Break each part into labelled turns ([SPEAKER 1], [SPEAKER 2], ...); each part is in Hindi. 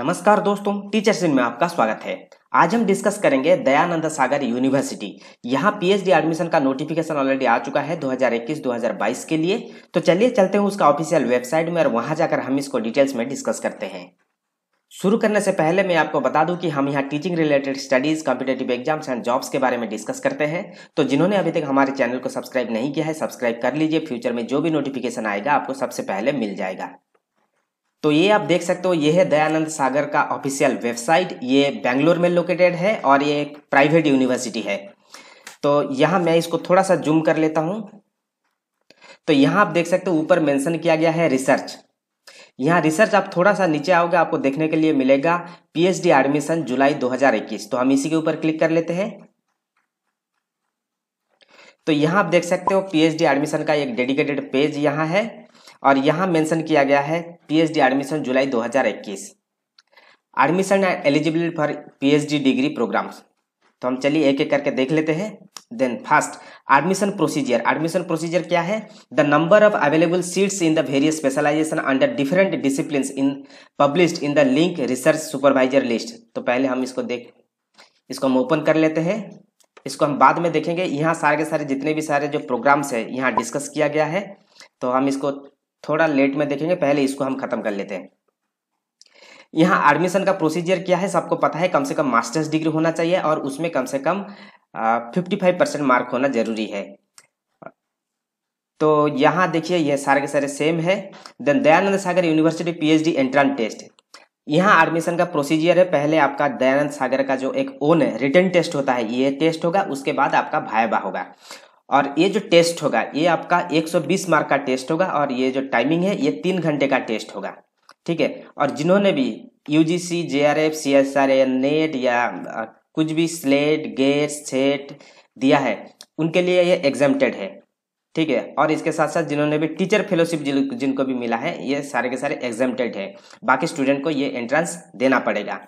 [SPEAKER 1] नमस्कार दोस्तों टीचर सिंह में आपका स्वागत है आज हम डिस्कस करेंगे दयानंद सागर यूनिवर्सिटी यहाँ पीएचडी एडमिशन का नोटिफिकेशन ऑलरेडी आ चुका है 2021-2022 के लिए तो चलिए चलते हैं उसका ऑफिशियल वेबसाइट में और वहां जाकर हम इसको डिटेल्स में डिस्कस करते हैं शुरू करने से पहले मैं आपको बता दूं कि हम यहाँ teaching related studies competitive exams and jobs के बारे में डिस्कस करते हैं तो जिन्होंने अभी तक हमारे चैनल को सब्सक्राइब नहीं किया है सब्सक्राइब कर लीजिए फ्यूचर में जो भी नोटिफिकेशन आएगा आपको सबसे पहले मिल जाएगा तो ये आप देख सकते हो ये है दयानंद सागर का ऑफिशियल वेबसाइट ये बेंगलोर में लोकेटेड है और ये एक प्राइवेट यूनिवर्सिटी है तो यहाँ मैं इसको थोड़ा सा जूम कर लेता हूँ तो यहाँ आप देख सकते हो ऊपर मेंशन किया गया है रिसर्च यहाँ रिसर्च आप थोड़ा सा नीचे आओगे आपको देखने के लिए मिलेगा पीएचडी एडमिशन जुलाई 2021 तो हम इसी के ऊपर क्लिक कर लेते हैं तो यहाँ आप देख सकते हो पीएचडी एडमिशन का एक डेडिकेटेड पेज यहाँ है और यहाँ मेंशन किया गया है पीएचडी एडमिशन जुलाई 2021 admission and eligibility for PhD degree programmes तो हम चलिए एक एक करके देख लेते हैं then first admission procedure admission procedure क्या है the number of available seats in the various specialisation under different discipline in published in the link research supervisor list तो पहले हम इसको देख इसको हम ओपन कर लेते हैं इसको हम बाद में देखेंगे यहाँ सारे के सारे जितने भी सारे जो प्रोग्राम्स है यहाँ डिस्कस किया गया है तो हम इसको थोड़ा लेट में देखेंगे पहले इसको हम खत्म कर लेते हैं यहाँ एडमिशन का प्रोसीजर क्या है सबको पता है कम से कम मास्टर्स डिग्री होना चाहिए और उसमें कम से कम फिफ्टी फाइव परसेंट मार्क होना जरूरी है तो यहाँ देखिए यह सारे के सारे सेम है then Dayanand Sagar University PhD entrance test यहाँ एडमिशन का प्रोसीजर है पहले आपका दयानंद सागर का जो एक ओन है रिटर्न टेस्ट होता है ये टेस्ट होगा उसके बाद आपका भाईबा होगा और ये जो टेस्ट होगा ये आपका 120 मार्क का टेस्ट होगा और ये जो टाइमिंग है ये तीन घंटे का टेस्ट होगा ठीक है और जिन्होंने भी U G C J R F C S R N NET या कुछ भी स्लेट गेट सेट दिया है उनके लिए ये एग्जामटेड है ठीक है और इसके साथ साथ जिन्होंने भी टीचर फेलोशिप जिनको भी मिला है ये सारे के सारे एग्जामेड है बाकी स्टूडेंट को ये एंट्रेंस देना पड़ेगा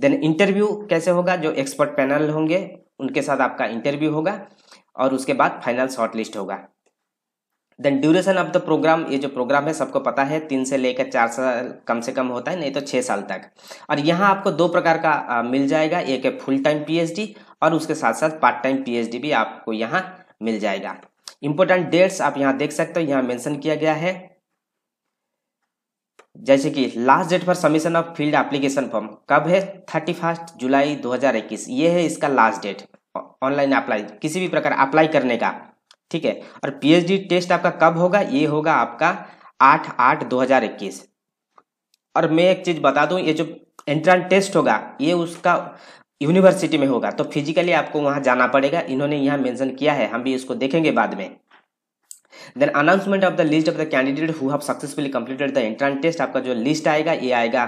[SPEAKER 1] देन इंटरव्यू कैसे होगा जो एक्सपर्ट पैनल होंगे उनके साथ आपका इंटरव्यू होगा और उसके बाद फाइनल शॉर्ट लिस्ट होगा then duration of the programme ये जो प्रोग्राम है सबको पता है तीन से लेकर चार साल कम से कम होता है नहीं तो छः साल तक और यहाँ आपको दो प्रकार का आ, मिल जाएगा एक है फुल टाइम पीएचडी और उसके साथ साथ पार्ट टाइम पीएचडी भी आपको यहाँ मिल जाएगा इंपॉर्टेंट डेट्स आप यहाँ देख सकते हो यहाँ मेंशन किया गया है जैसे कि last date for submission of filled application form कब है थर्टी फर्स्ट जुलाई 2021 ये है इसका लास्ट डेट ऑनलाइन अप्लाई किसी भी प्रकार अप्लाई करने का ठीक है और पीएचडी टेस्ट आपका कब होगा ये होगा आपका आठ आठ दो हजार इक्कीस और मैं एक चीज़ बता दूं ये जो एंट्रेंस टेस्ट होगा ये उसका यूनिवर्सिटी में होगा तो फिजिकली आपको वहाँ जाना पड़ेगा इन्होंने यहाँ मेंशन किया है हम भी इसको देखेंगे बाद में then announcement of the list of the candidate who have successfully completed the entrance test आपका जो लिस्ट आएगा ये आएगा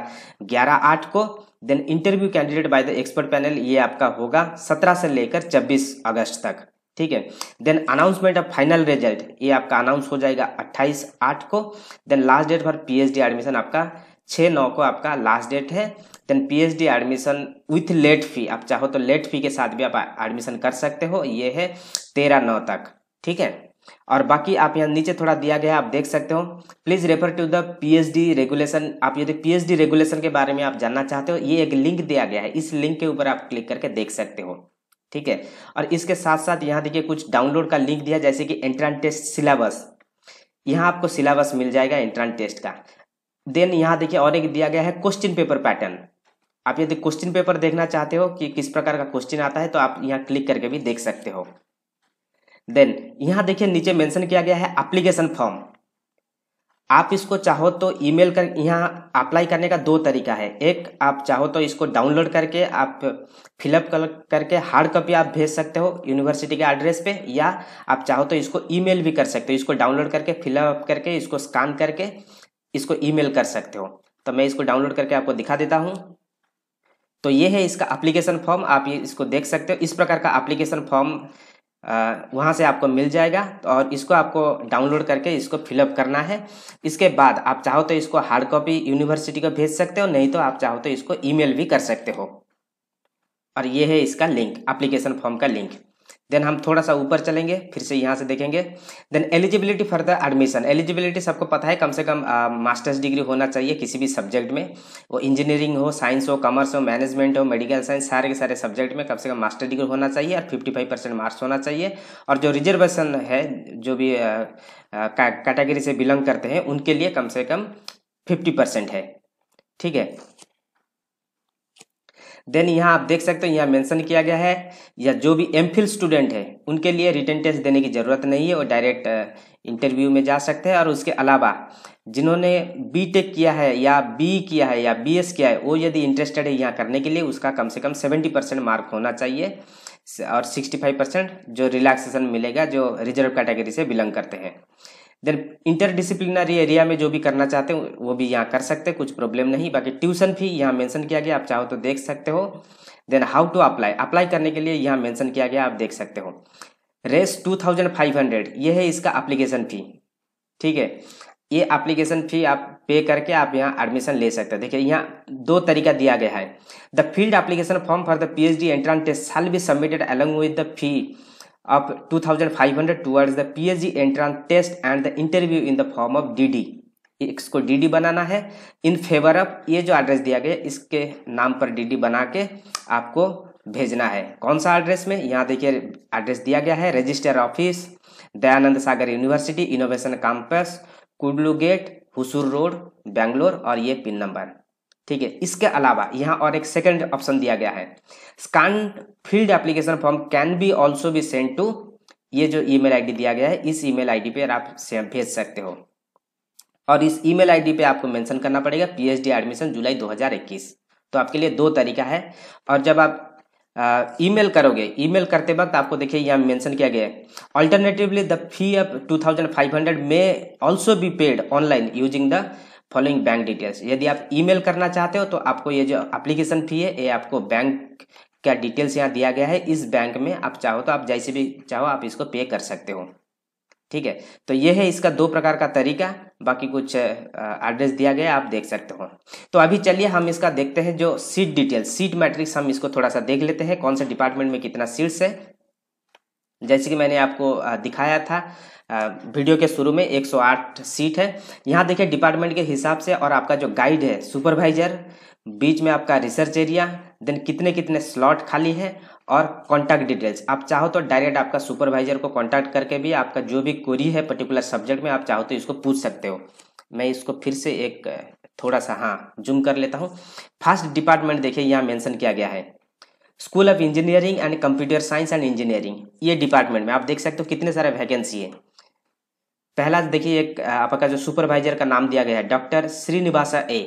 [SPEAKER 1] ग्यारह आठ को then interview candidate by the expert panel ये आपका होगा सत्रह से लेकर छब्बीस अगस्त तक ठीक है then announcement of final result ये आपका अनाउंस हो जाएगा अट्ठाईस आठ को then last date for PhD admission आपका छः नौ को आपका लास्ट डेट है then PhD admission with late fee आप चाहो तो लेट फी के साथ भी आप एडमिशन कर सकते हो ये है तेरह नौ तक ठीक है और बाकी आप यहाँ नीचे थोड़ा दिया गया आप देख सकते हो please refer to the PhD regulation आप यदि पीएचडी रेगुलेशन के बारे में आप जानना चाहते हो ये एक लिंक दिया गया है इस लिंक के ऊपर आप क्लिक करके देख सकते हो ठीक है और इसके साथ साथ यहाँ देखिए कुछ डाउनलोड का लिंक दिया जैसे कि एंट्रांस टेस्ट सिलेबस यहाँ आपको सिलेबस मिल जाएगा एंट्रांस टेस्ट का देन यहाँ देखिए और एक दिया गया है क्वेश्चन पेपर पैटर्न आप यदि क्वेश्चन पेपर देखना चाहते हो कि किस प्रकार का क्वेश्चन आता है तो आप यहाँ क्लिक करके भी देख सकते हो देन यहां देखिए नीचे मेंशन किया गया है एप्लीकेशन फॉर्म आप इसको चाहो तो ईमेल कर यहाँ अप्लाई करने का दो तरीका है एक आप चाहो तो इसको डाउनलोड करके आप फिलअप कर, करके हार्ड कॉपी आप भेज सकते हो यूनिवर्सिटी के एड्रेस पे या आप चाहो तो इसको ईमेल भी कर सकते हो इसको डाउनलोड करके फिलअप करके इसको स्कैन करके इसको ईमेल कर सकते हो तो मैं इसको डाउनलोड करके आपको दिखा देता हूँ तो ये है इसका अप्लीकेशन फॉर्म आप इसको देख सकते हो इस प्रकार का अप्लीकेशन फॉर्म वहाँ से आपको मिल जाएगा और इसको आपको डाउनलोड करके इसको फिलअप करना है इसके बाद आप चाहो तो इसको हार्ड कॉपी यूनिवर्सिटी को भेज सकते हो नहीं तो आप चाहो तो इसको ईमेल भी कर सकते हो और ये है इसका लिंक एप्लीकेशन फॉर्म का लिंक देन हम थोड़ा सा ऊपर चलेंगे फिर से यहाँ से देखेंगे then eligibility for the admission eligibility सबको पता है कम से कम मास्टर्स डिग्री होना चाहिए किसी भी सब्जेक्ट में वो इंजीनियरिंग हो साइंस हो कॉमर्स हो मैनेजमेंट हो मेडिकल साइंस सारे के सारे सब्जेक्ट में कम से कम मास्टर डिग्री होना चाहिए और फिफ्टी फाइव परसेंट मार्क्स होना चाहिए और जो रिजर्वेशन है जो भी कैटेगरी से बिलोंग करते हैं उनके लिए कम से कम फिफ्टी परसेंट है ठीक है देन यहाँ आप देख सकते हो यहाँ मेंशन किया गया है या जो भी एम स्टूडेंट है उनके लिए रिटर्न टेस्ट देने की ज़रूरत नहीं है और डायरेक्ट इंटरव्यू में जा सकते हैं और उसके अलावा जिन्होंने बी टेक किया है या बी किया है या बी एस किया है वो यदि इंटरेस्टेड है यहाँ करने के लिए उसका कम से कम सेवेंटी परसेंट मार्क होना चाहिए और सिक्सटी फाइव परसेंट जो रिलैक्सेशन मिलेगा जो रिजर्व कैटेगरी से बिलोंग करते हैं देन इंटरडिसिप्लिनरी एरिया में जो भी करना चाहते हैं वो भी यहाँ कर सकते हैं कुछ प्रॉब्लम नहीं बाकी ट्यूशन फी यहाँ मेंशन किया गया आप चाहो तो देख सकते हो then how to apply apply करने के लिए यहाँ मेंशन किया गया आप देख सकते हो Rs two thousand five hundred ये है इसका अप्लीकेशन फ़ी ठीक है ये एप्लीकेशन फ़ी आप पे करके आप यहाँ एडमिशन ले सकते हैं देखिए यहाँ दो तरीका दिया गया है the filled application form for the P H D entrance test shall be submitted along with the fee of 2500 towards the entrance entrance test and the interview in the form of DD इसको डी बनाना है इन फेवर ऑफ ये जो एड्रेस दिया गया इसके नाम पर डी बना के आपको भेजना है कौन सा एड्रेस में यहाँ देखिए एड्रेस दिया गया है register office Dayanand Sagar University innovation campus Kudlu gate Hosur road Bangalore और ये पिन नंबर ठीक है इसके अलावा यहाँ और एक सेकंड ऑप्शन दिया गया है scan filled application form can be also be send to ये जो ईमेल आईडी दिया गया है इस ईमेल आईडी पे आप भेज सकते हो और इस ईमेल आईडी पे आपको मेंशन करना पड़ेगा पीएचडी एडमिशन जुलाई 2021 तो आपके लिए दो तरीका है और जब आप ईमेल करोगे ईमेल करते वक्त आपको देखिए यहाँ मेंशन किया गया है alternatively the fee of hundred may also be paid online using the following bank details यदि आप ईमेल करना चाहते हो तो आपको ये जो एप्लीकेशन फी है ये आपको बैंक का डिटेल्स यहाँ दिया गया है इस बैंक में आप चाहो तो आप जैसे भी चाहो आप इसको पे कर सकते हो ठीक है तो ये है इसका दो प्रकार का तरीका बाकी कुछ एड्रेस दिया गया आप देख सकते हो तो अभी चलिए हम इसका देखते हैं जो सीट डिटेल्स सीट मैट्रिक्स हम इसको थोड़ा सा देख लेते हैं कौन से डिपार्टमेंट में कितना सीट्स है जैसे कि मैंने आपको दिखाया था वीडियो के शुरू में 108 सीट है यहाँ देखिए डिपार्टमेंट के हिसाब से और आपका जो गाइड है सुपरवाइजर बीच में आपका रिसर्च एरिया देन कितने कितने स्लॉट खाली है और कॉन्टैक्ट डिटेल्स आप चाहो तो डायरेक्ट आपका सुपरवाइजर को कॉन्टैक्ट करके भी आपका जो भी क्वेरी है पर्टिकुलर सब्जेक्ट में आप चाहो तो इसको पूछ सकते हो मैं इसको फिर से एक थोड़ा सा हाँ जूम कर लेता हूँ फर्स्ट डिपार्टमेंट देखिए यहाँ मेंशन किया गया है school of engineering and computer science and engineering ये डिपार्टमेंट में आप देख सकते हो कितने सारे वैकेंसी है पहला देखिए एक आपका जो सुपरवाइजर का नाम दिया गया है डॉक्टर श्रीनिवासा ए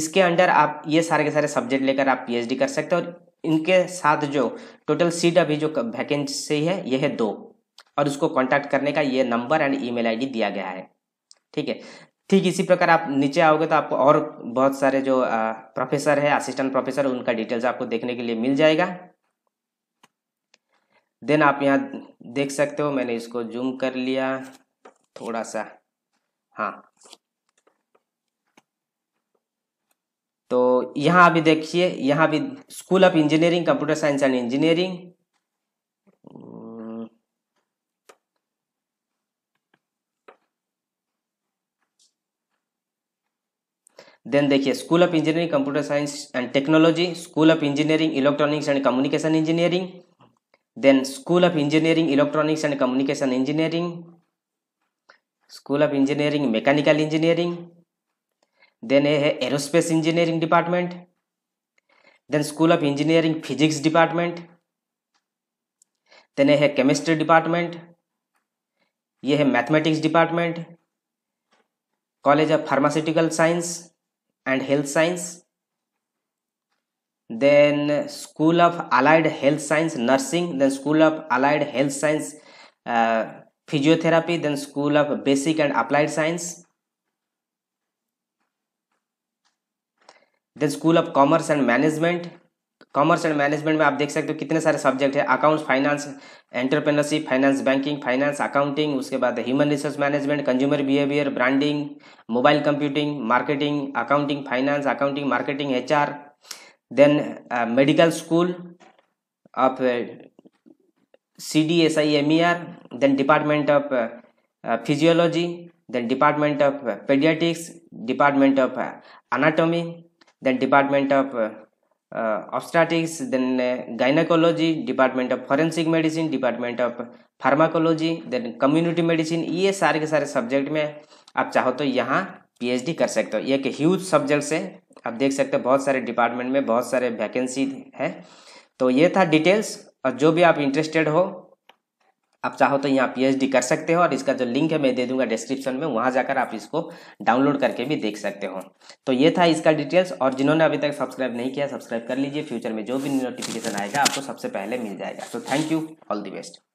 [SPEAKER 1] इसके अंडर आप ये सारे के सारे सब्जेक्ट लेकर आप पीएचडी कर सकते हो और इनके साथ जो टोटल सीट अभी जो वैकेंसी है यह है दो और उसको कांटेक्ट करने का ये नंबर एंड ईमेल आईडी दिया गया है ठीक है ठीक इसी प्रकार आप नीचे आओगे तो आपको और बहुत सारे जो प्रोफेसर है असिस्टेंट प्रोफेसर उनका डिटेल्स आपको देखने के लिए मिल जाएगा देन आप यहाँ देख सकते हो मैंने इसको जूम कर लिया थोड़ा सा हाँ तो यहाँ अभी देखिए यहाँ भी school of engineering computer science and engineering then देखिए school of engineering computer science and technology school of engineering electronics and communication engineering then school of engineering electronics and communication engineering school of engineering mechanical engineering then ये है aerospace engineering department then school of engineering physics department then ये है केमिस्ट्री डिपार्टमेंट ये है mathematics department college of pharmaceutical science and Health Science, then School of Allied Health Science Nursing, then School of Allied Health Science uh, Physiotherapy, then School of Basic and Applied Science, then School of Commerce and Management, commerce and management में आप देख सकते हो कितने सारे सब्जेक्ट है accounts finance entrepreneurship finance banking finance accounting उसके बाद human resource management consumer behaviour branding mobile computing marketing accounting finance accounting marketing H then medical school of C D S I M E R then department of physiology then department of paediatrics department of anatomy then department of uh, then then department of forensic medicine department of pharmacology then community medicine ये सारे के सारे सब्जेक्ट में आप चाहो तो यहाँ पीएचडी कर सकते हो ये एक ह्यूज सब्जेक्ट से आप देख सकते हो बहुत सारे डिपार्टमेंट में बहुत सारे वैकेंसी है तो ये था डिटेल्स और जो भी आप इंटरेस्टेड हो आप चाहो तो यहाँ पीएचडी कर सकते हो और इसका जो लिंक है मैं दे दूंगा डिस्क्रिप्शन में वहाँ जाकर आप इसको डाउनलोड करके भी देख सकते हो तो ये था इसका डिटेल्स और जिन्होंने अभी तक सब्सक्राइब नहीं किया सब्सक्राइब कर लीजिए फ्यूचर में जो भी नोटिफिकेशन आएगा आपको सबसे पहले मिल जाएगा तो thank you all the best